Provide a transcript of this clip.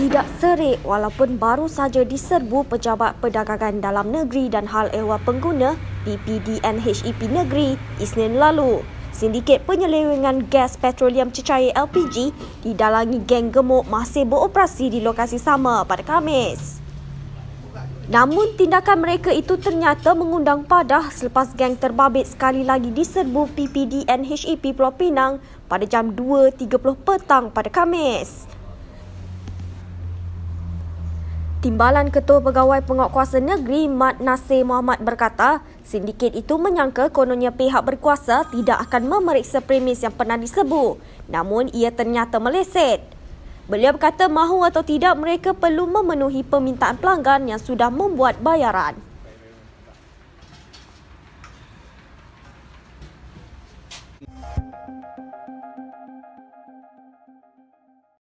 tidak serik walaupun baru saja diserbu pejabat perdagangan dalam negeri dan hal ehwal pengguna PPDN PPDNHEP Negeri Isnin lalu. Sindiket penyelewengan gas petroleum cecair LPG didalangi geng gemuk masih beroperasi di lokasi sama pada Khamis. Namun tindakan mereka itu ternyata mengundang padah selepas geng terbabit sekali lagi diserbu PPDN PPDNHEP Pulau Pinang pada jam 2.30 petang pada Khamis. Timbalan Ketua Pegawai Penguatkuasa Negeri Mat Nasir Muhammad berkata, sindiket itu menyangka kononnya pihak berkuasa tidak akan memeriksa premis yang pernah disebut. Namun ia ternyata meleset. Beliau berkata mahu atau tidak mereka perlu memenuhi permintaan pelanggan yang sudah membuat bayaran.